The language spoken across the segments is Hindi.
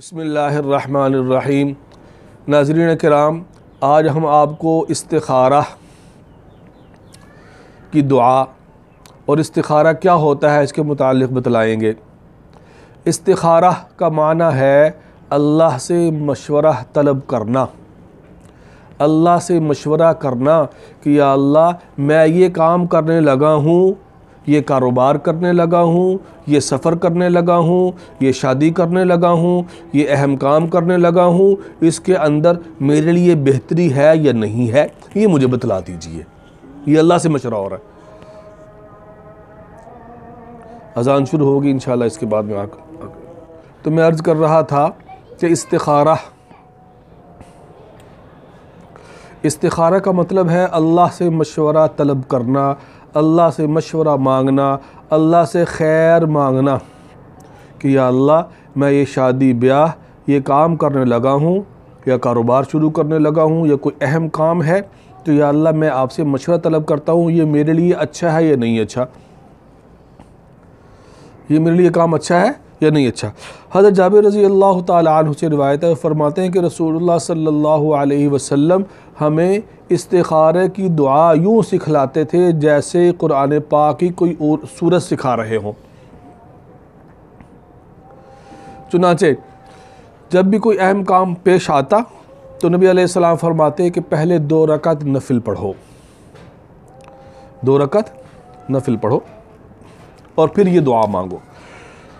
बसमीम नाजरीन कराम आज हम आपको इस्तारा की दुआ और इस्तारा क्या होता है इसके मुतालिक बतलाएँगे इस्तारा का माना है अल्लाह से मशवरा तलब करना अल्लाह से मशवरा करना कि अल्लाह मैं ये काम करने लगा हूँ ये कारोबार करने लगा हूँ ये सफ़र करने लगा हूँ ये शादी करने लगा हूँ ये अहम काम करने लगा हूँ इसके अंदर मेरे लिए बेहतरी है या नहीं है ये मुझे बतला दीजिए ये अल्लाह से मशरा और है अजान शुरू होगी इन इसके बाद में आकर तो मैं अर्ज़ कर रहा था कि इस्तारा इस्तारा का मतलब है अल्लाह से मशवरा तलब करना अल्लाह से मशवरा मांगना अल्लाह से खैर मांगना कि या अल्लाह मैं ये शादी ब्याह ये काम करने लगा हूँ या कारोबार शुरू करने लगा हूँ या कोई अहम काम है तो या अल्लाह मैं आपसे मशवरा तलब करता हूँ ये मेरे लिए अच्छा है या नहीं अच्छा ये मेरे लिए काम अच्छा है या नहीं अच्छा हज़रत जाब रज़ी अल्लाह तु से रवायत है फरमाते हैं कि रसूलुल्लाह सल्लल्लाहु अलैहि वसल्लम हमें इस्तारे की दुआ यूँ सिखलाते थे जैसे कुरान पा की कोई और सूरत सिखा रहे हों चुनाचे जब भी कोई अहम काम पेश आता तो नबी आसमाम फरमाते कि पहले दो रकत नफिल पढ़ो दो रकत नफिल पढ़ो और फिर ये दुआ मांगो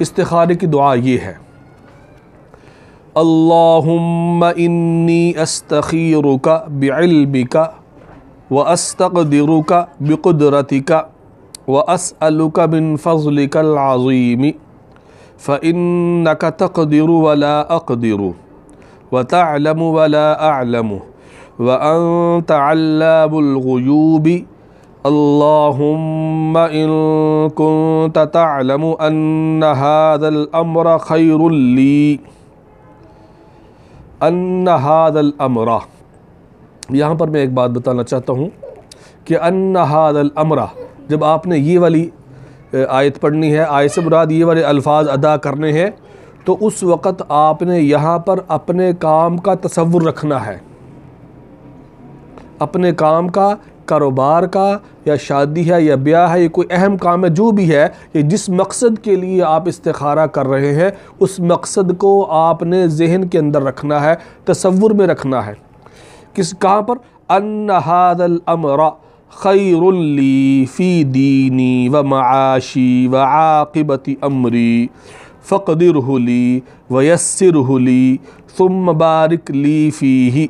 इस्तारे की दुआ ये है अल्लाहुम्मन्नी अस्तखीरुका बिलमिका व अस्तकदिरुका बिकुदरतिका व असअलुका बिन फ़ज़लिकलाज़ीमी फ़िन का तकदिर वला अकदिर व तलम वला आलम व अन اللهم إن كنت تعلم أن هذا الأمر خير لي अन हादल अमरा यहाँ पर मैं एक बात बताना चाहता हूँ कि अन हादल अमरा जब आपने ये वाली आयत पढ़नी है आयत से मुराद ये वाले अल्फाज अदा करने हैं तो उस वक़्त आपने यहाँ पर अपने काम का तस्वुर रखना है अपने काम का कारोबार का या शादी है या ब्याह है या कोई अहम काम है जो भी है ये जिस मकसद के लिए आप इस्तारा कर रहे हैं उस मकसद को आपने जहन के अंदर रखना है तस्वुर में रखना है किस कहाँ पर अनहादल अमरा खैरली फ़ी दीनी व माशी व आकबती अमरी फ़कदरहली वयसरहली तुम बारिक ली ही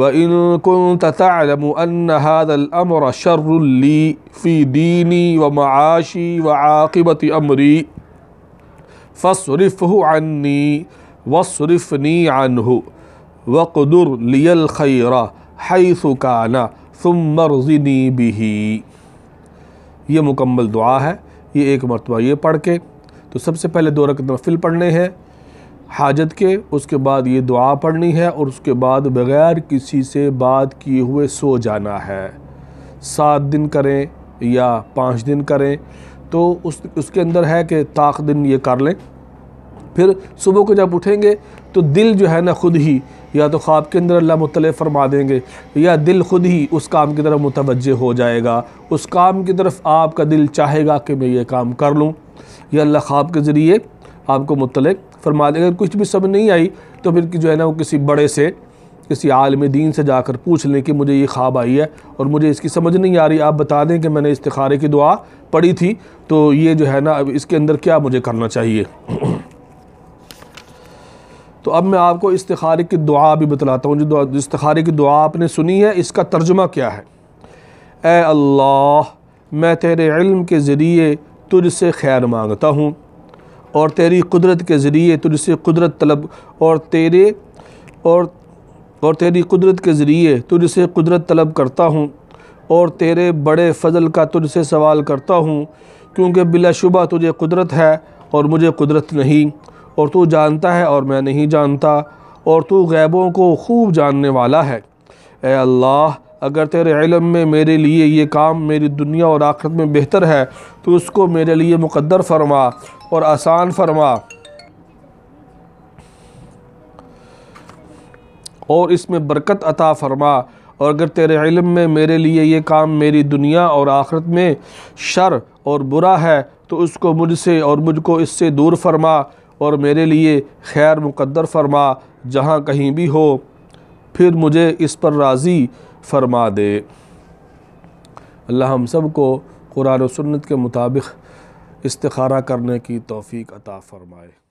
وإن كنت تعلم أن هذا الأمر شر لي في ديني ومعاشي وعاقبة أمري فاصرفه عني واصرفني عنه وقدر لي الخير حيث كان ثم ارزني به مکمل دعا ہے یہ ایک مرتبہ یہ پڑھ کے تو سب سے پہلے دو رکعت نفل پڑھنے ہیں हाजत के उसके बाद ये दुआ पढ़नी है और उसके बाद बग़ैर किसी से बात किए हुए सो जाना है सात दिन करें या पाँच दिन करें तो उस उसके अंदर है कि ताक दिन ये कर लें फिर सुबह को जब उठेंगे तो दिल जो है ना ख़ुद ही या तो ख्वाब के अंदर अल्लाह मुतल फरमा देंगे या दिल ख़ुद ही उस काम की तरफ मुतवजह हो जाएगा उस काम की तरफ आपका दिल चाहेगा कि मैं ये काम कर लूँ या अल्लाह ख्वाब के ज़रिए आपको मुतल फरमा दें अगर कुछ भी समझ नहीं आई तो फिर जो है ना वो किसी बड़े से किसी आलम दीन से जाकर पूछ लें कि मुझे ये ख्वाब आई है और मुझे इसकी समझ नहीं आ रही आप बता दें कि मैंने इस्तारे की दुआ पढ़ी थी तो ये जो है ना अब इसके अंदर क्या मुझे करना चाहिए तो अब मैं आपको इस्तारे की दुआ भी बतलाता हूँ जो इस्तारे की दुआ आपने सुनी है इसका तर्जमा क्या है ए अल्लाह मैं तेरे इल्म के ज़रिए तुझसे खैर मांगता हूँ और तेरी कुदरत के ज़रिए तुझसे कुदरत तलब और तेरे और और तेरी कुदरत के ज़रिए तुझसे कुदरत तलब करता हूँ और तेरे बड़े फजल का तुझसे सवाल करता हूँ क्योंकि बिलाशुबा तुझे कुदरत है और मुझे कुदरत नहीं और तू जानता है और मैं नहीं जानता और तू गैबों को खूब जानने वाला है ए अल्लाह अगर तेरे इलम में मेरे लिए ये काम मेरी दुनिया और आखिरत में बेहतर है तो उसको मेरे लिए मुकद्दर फरमा और आसान फरमा और इसमें बरकत अता फरमा और अगर तेरे इलम में मेरे लिए ये काम मेरी दुनिया और आखिरत में शर और बुरा है तो उसको मुझसे और मुझको इससे दूर फरमा और मेरे लिए खैर मुकद्दर फरमा जहाँ कहीं भी हो फिर मुझे इस पर राज़ी फरमा दे अल्लाह हम सब को कुरान सन्नत के मुताबिक इस्तारा करने की तोफ़ी अता फ़रमाए